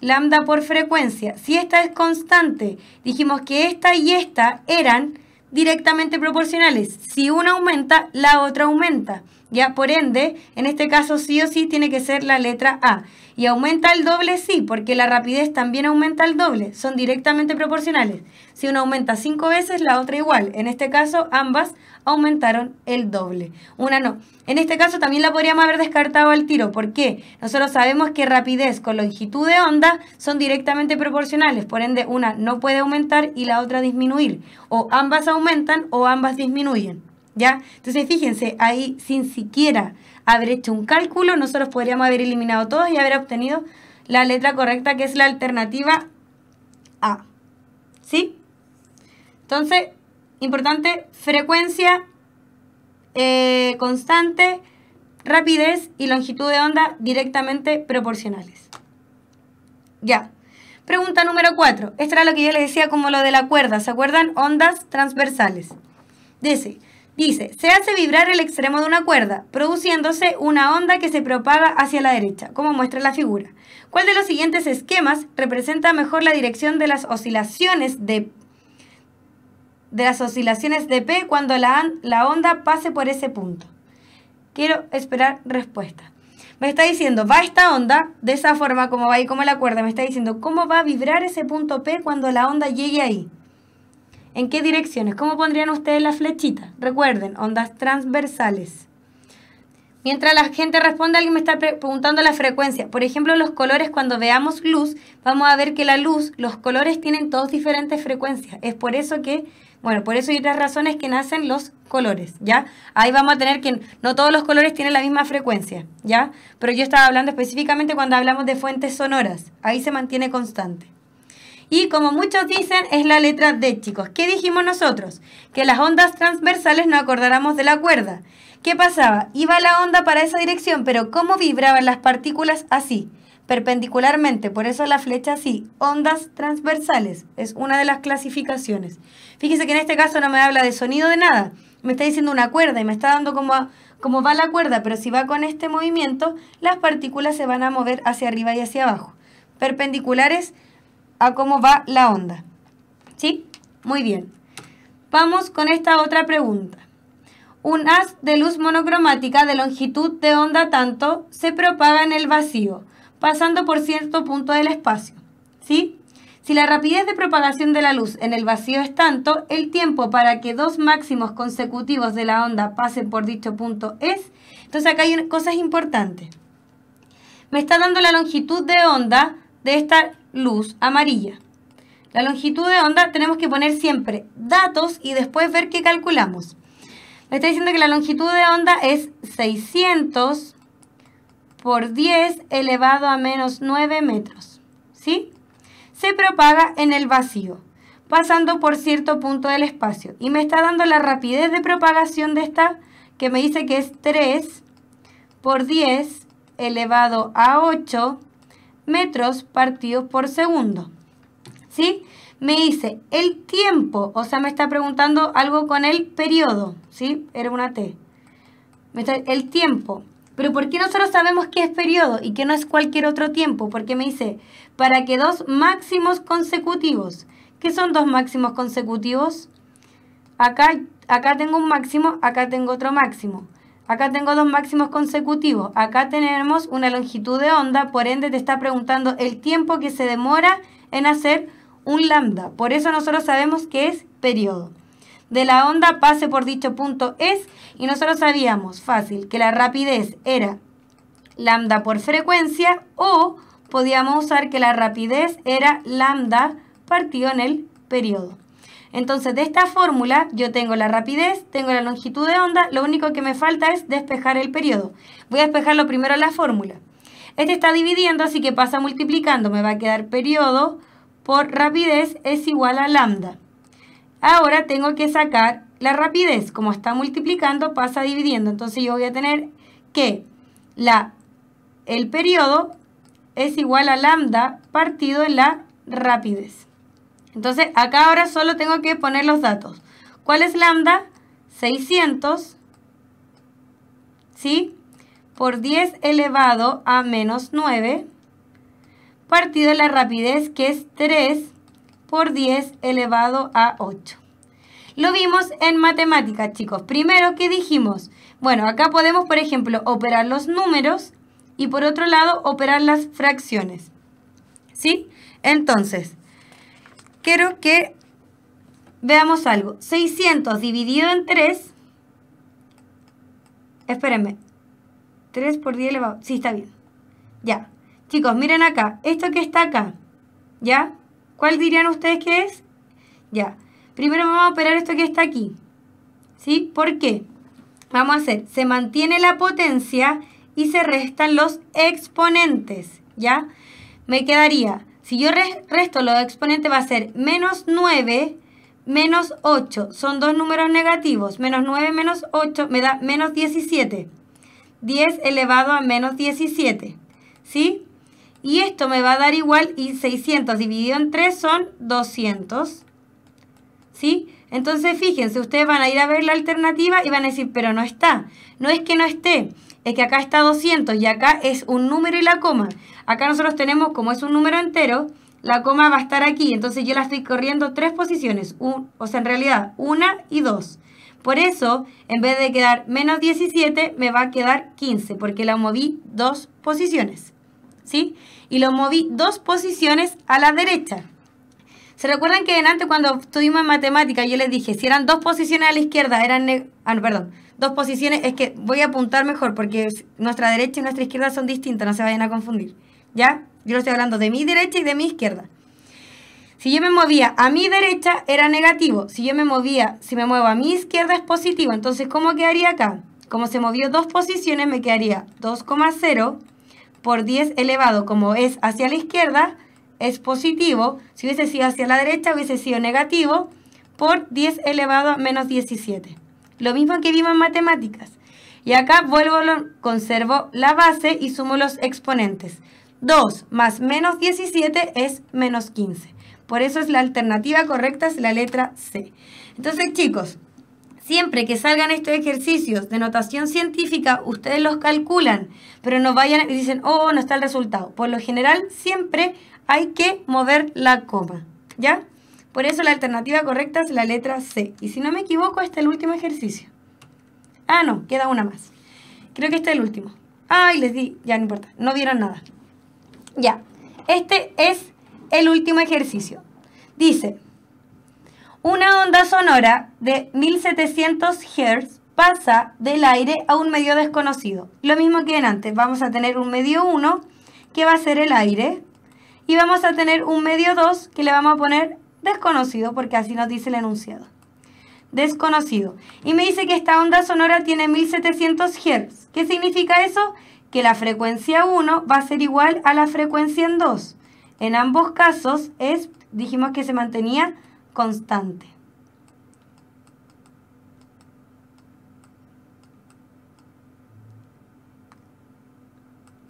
Lambda por frecuencia. Si esta es constante, dijimos que esta y esta eran directamente proporcionales. Si una aumenta, la otra aumenta. Ya, por ende, en este caso sí o sí tiene que ser la letra A. Y aumenta el doble sí, porque la rapidez también aumenta el doble. Son directamente proporcionales. Si una aumenta cinco veces, la otra igual. En este caso, ambas aumentaron el doble. Una no. En este caso también la podríamos haber descartado al tiro. ¿Por qué? Nosotros sabemos que rapidez con longitud de onda son directamente proporcionales. Por ende, una no puede aumentar y la otra disminuir. O ambas aumentan o ambas disminuyen. ¿Ya? Entonces fíjense, ahí sin siquiera haber hecho un cálculo, nosotros podríamos haber eliminado todos y haber obtenido la letra correcta que es la alternativa A. ¿Sí? Entonces, importante, frecuencia eh, constante, rapidez y longitud de onda directamente proporcionales. Ya. Pregunta número 4. Esto era lo que yo les decía como lo de la cuerda. ¿Se acuerdan? Ondas transversales. Dice, dice, se hace vibrar el extremo de una cuerda, produciéndose una onda que se propaga hacia la derecha, como muestra la figura. ¿Cuál de los siguientes esquemas representa mejor la dirección de las oscilaciones de de las oscilaciones de P cuando la, la onda pase por ese punto. Quiero esperar respuesta. Me está diciendo, va esta onda, de esa forma como va y como la cuerda, me está diciendo cómo va a vibrar ese punto P cuando la onda llegue ahí. ¿En qué direcciones? ¿Cómo pondrían ustedes la flechita? Recuerden, ondas transversales. Mientras la gente responde, alguien me está preguntando la frecuencia. Por ejemplo, los colores, cuando veamos luz, vamos a ver que la luz, los colores tienen todos diferentes frecuencias. Es por eso que, bueno, por eso y otras razones que nacen los colores, ¿ya? Ahí vamos a tener que no todos los colores tienen la misma frecuencia, ¿ya? Pero yo estaba hablando específicamente cuando hablamos de fuentes sonoras. Ahí se mantiene constante. Y como muchos dicen, es la letra D, chicos. ¿Qué dijimos nosotros? Que las ondas transversales no acordáramos de la cuerda. ¿Qué pasaba? Iba la onda para esa dirección, pero ¿cómo vibraban las partículas así? Perpendicularmente, por eso la flecha así, ondas transversales, es una de las clasificaciones. Fíjese que en este caso no me habla de sonido de nada, me está diciendo una cuerda y me está dando cómo va la cuerda, pero si va con este movimiento, las partículas se van a mover hacia arriba y hacia abajo, perpendiculares a cómo va la onda. ¿Sí? Muy bien. Vamos con esta otra pregunta un haz de luz monocromática de longitud de onda tanto se propaga en el vacío, pasando por cierto punto del espacio. Si la rapidez de propagación de la luz en el vacío es tanto, el tiempo para que dos máximos consecutivos de la onda pasen por dicho punto es... Entonces acá hay cosas importantes. Me está dando la longitud de onda de esta luz amarilla. La longitud de onda tenemos que poner siempre datos y después ver qué calculamos. Me está diciendo que la longitud de onda es 600 por 10 elevado a menos 9 metros. ¿Sí? Se propaga en el vacío, pasando por cierto punto del espacio. Y me está dando la rapidez de propagación de esta, que me dice que es 3 por 10 elevado a 8 metros partidos por segundo. ¿Sí? me dice el tiempo, o sea, me está preguntando algo con el periodo, ¿sí? Era una T. Me está, el tiempo. Pero ¿por qué nosotros sabemos qué es periodo y que no es cualquier otro tiempo? Porque me dice, para que dos máximos consecutivos. ¿Qué son dos máximos consecutivos? Acá, acá tengo un máximo, acá tengo otro máximo. Acá tengo dos máximos consecutivos. Acá tenemos una longitud de onda, por ende te está preguntando el tiempo que se demora en hacer un lambda. Por eso nosotros sabemos que es periodo. De la onda pase por dicho punto es y nosotros sabíamos fácil que la rapidez era lambda por frecuencia o podíamos usar que la rapidez era lambda partido en el periodo. Entonces, de esta fórmula yo tengo la rapidez, tengo la longitud de onda, lo único que me falta es despejar el periodo. Voy a despejarlo primero la fórmula. Este está dividiendo, así que pasa multiplicando, me va a quedar periodo por rapidez es igual a lambda. Ahora tengo que sacar la rapidez. Como está multiplicando, pasa dividiendo. Entonces yo voy a tener que la, el periodo es igual a lambda partido en la rapidez. Entonces acá ahora solo tengo que poner los datos. ¿Cuál es lambda? 600, ¿sí? Por 10 elevado a menos 9 partido la rapidez que es 3 por 10 elevado a 8. Lo vimos en matemáticas, chicos. Primero, ¿qué dijimos? Bueno, acá podemos, por ejemplo, operar los números y por otro lado, operar las fracciones. ¿Sí? Entonces, quiero que veamos algo. 600 dividido en 3. Espérenme. 3 por 10 elevado. Sí, está bien. Ya. Chicos, miren acá, esto que está acá, ¿ya? ¿Cuál dirían ustedes que es? Ya, primero vamos a operar esto que está aquí, ¿sí? ¿Por qué? Vamos a hacer, se mantiene la potencia y se restan los exponentes, ¿ya? Me quedaría, si yo resto los exponentes va a ser menos 9 menos 8. Son dos números negativos. Menos 9 menos 8 me da menos 17. 10 elevado a menos 17. ¿Sí? Y esto me va a dar igual y 600 dividido en 3 son 200. ¿Sí? Entonces, fíjense, ustedes van a ir a ver la alternativa y van a decir, pero no está. No es que no esté, es que acá está 200 y acá es un número y la coma. Acá nosotros tenemos, como es un número entero, la coma va a estar aquí. Entonces yo la estoy corriendo tres posiciones, o sea, en realidad, una y dos. Por eso, en vez de quedar menos 17, me va a quedar 15, porque la moví dos posiciones. ¿sí? Y lo moví dos posiciones a la derecha. ¿Se recuerdan que antes cuando estuvimos en matemática yo les dije, si eran dos posiciones a la izquierda, eran... Ah, no, perdón, dos posiciones, es que voy a apuntar mejor porque nuestra derecha y nuestra izquierda son distintas, no se vayan a confundir, ¿ya? Yo lo estoy hablando de mi derecha y de mi izquierda. Si yo me movía a mi derecha era negativo, si yo me movía, si me muevo a mi izquierda es positivo, entonces ¿cómo quedaría acá? Como se movió dos posiciones me quedaría 2,0 por 10 elevado, como es hacia la izquierda, es positivo. Si hubiese sido hacia la derecha, hubiese sido negativo por 10 elevado a menos 17. Lo mismo que vimos en matemáticas. Y acá vuelvo, conservo la base y sumo los exponentes. 2 más menos 17 es menos 15. Por eso es la alternativa correcta, es la letra C. Entonces, chicos, Siempre que salgan estos ejercicios de notación científica, ustedes los calculan, pero no vayan y dicen, oh, no está el resultado. Por lo general, siempre hay que mover la coma, ¿ya? Por eso la alternativa correcta es la letra C. Y si no me equivoco, este es el último ejercicio. Ah, no, queda una más. Creo que este es el último. Ay, les di, ya no importa, no vieron nada. Ya, este es el último ejercicio. Dice, una onda sonora de 1700 Hz pasa del aire a un medio desconocido. Lo mismo que en antes, vamos a tener un medio 1 que va a ser el aire y vamos a tener un medio 2 que le vamos a poner desconocido porque así nos dice el enunciado. Desconocido. Y me dice que esta onda sonora tiene 1700 Hz. ¿Qué significa eso? Que la frecuencia 1 va a ser igual a la frecuencia en 2. En ambos casos es, dijimos que se mantenía constante.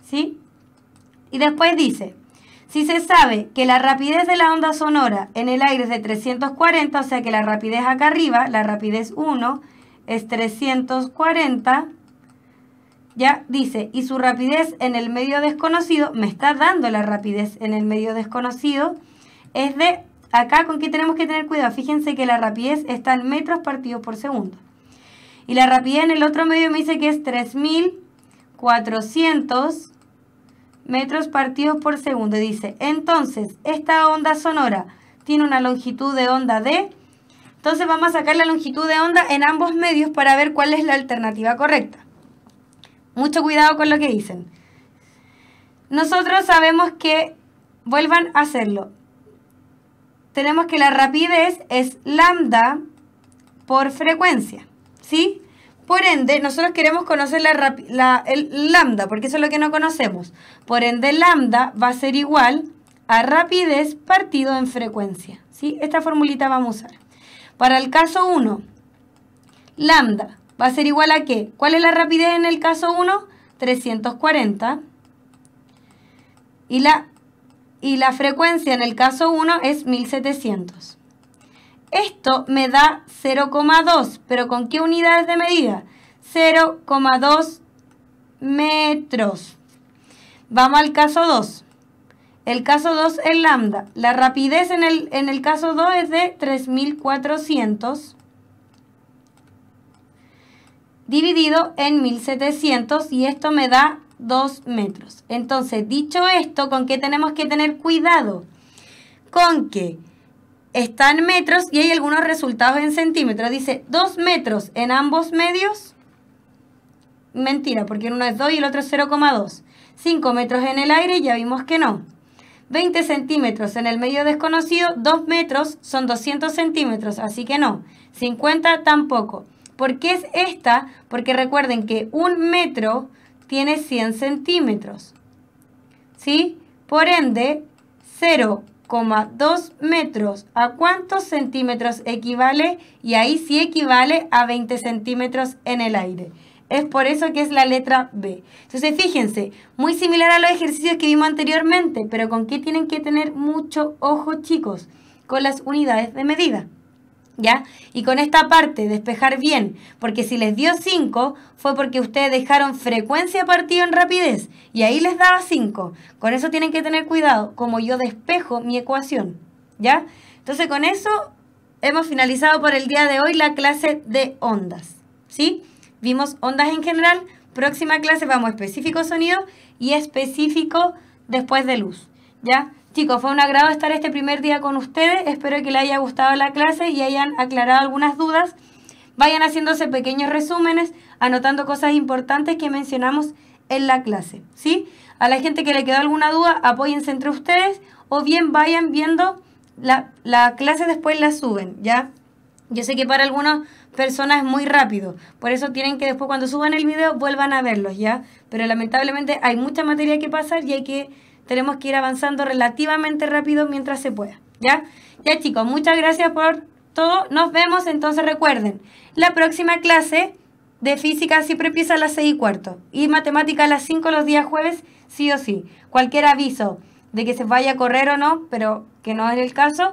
¿Sí? Y después dice, si se sabe que la rapidez de la onda sonora en el aire es de 340, o sea que la rapidez acá arriba, la rapidez 1, es 340, ya dice, y su rapidez en el medio desconocido, me está dando la rapidez en el medio desconocido, es de Acá, ¿con qué tenemos que tener cuidado? Fíjense que la rapidez está en metros partidos por segundo. Y la rapidez en el otro medio me dice que es 3400 metros partidos por segundo. Dice, entonces, esta onda sonora tiene una longitud de onda de... Entonces vamos a sacar la longitud de onda en ambos medios para ver cuál es la alternativa correcta. Mucho cuidado con lo que dicen. Nosotros sabemos que, vuelvan a hacerlo, tenemos que la rapidez es lambda por frecuencia, ¿sí? Por ende, nosotros queremos conocer la, el lambda, porque eso es lo que no conocemos. Por ende, lambda va a ser igual a rapidez partido en frecuencia, ¿sí? Esta formulita vamos a usar. Para el caso 1, lambda va a ser igual a qué? ¿Cuál es la rapidez en el caso 1? 340. Y la y la frecuencia en el caso 1 es 1700. Esto me da 0,2, pero ¿con qué unidades de medida? 0,2 metros. Vamos al caso 2. El caso 2 es lambda. La rapidez en el, caso 2 es de 3400 dividido en 1700 y esto me da 2 metros. Entonces, dicho esto, ¿con qué tenemos que tener cuidado? Con que están metros y hay algunos resultados en centímetros. Dice 2 metros en ambos medios. Mentira, porque uno es 2 y el otro es 0,2. 5 metros en el aire, ya vimos que no. 20 centímetros en el medio desconocido, 2 metros son 200 centímetros, así que no. 50 tampoco. ¿Por qué es esta? Porque recuerden que un metro tiene 100 centímetros. ¿Sí? Por ende, 0,2 metros a cuántos centímetros equivale y ahí sí equivale a 20 centímetros en el aire. Es por eso que es la letra B. Entonces, fíjense, muy similar a los ejercicios que vimos anteriormente, pero con que tienen que tener mucho ojo, chicos, con las unidades de medida. ¿Ya? Y con esta parte, despejar bien, porque si les dio 5 fue porque ustedes dejaron frecuencia partido en rapidez y ahí les daba 5. Con eso tienen que tener cuidado, como yo despejo mi ecuación, ¿ya? Entonces con eso hemos finalizado por el día de hoy la clase de ondas, ¿sí? Vimos ondas en general, próxima clase vamos específico sonido y específico después de luz, ¿ya? Chicos, fue un agrado estar este primer día con ustedes. Espero que les haya gustado la clase y hayan aclarado algunas dudas. Vayan haciéndose pequeños resúmenes, anotando cosas importantes que mencionamos en la clase. ¿sí? A la gente que le quedó alguna duda, apóyense entre ustedes o bien vayan viendo la, la clase, después la suben. ¿ya? Yo sé que para algunas personas es muy rápido, por eso tienen que después cuando suban el video vuelvan a verlos. ¿ya? Pero lamentablemente hay mucha materia que pasar y hay que tenemos que ir avanzando relativamente rápido mientras se pueda. ¿Ya? Ya chicos, muchas gracias por todo. Nos vemos entonces, recuerden, la próxima clase de física siempre empieza a las 6 y cuarto y matemática a las 5 los días jueves, sí o sí. Cualquier aviso de que se vaya a correr o no, pero que no es el caso.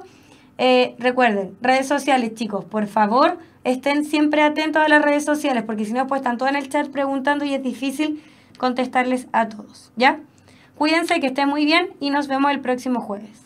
Eh, recuerden, redes sociales, chicos, por favor, estén siempre atentos a las redes sociales, porque si no, pues están todos en el chat preguntando y es difícil contestarles a todos, ¿ya? Cuídense, que estén muy bien y nos vemos el próximo jueves.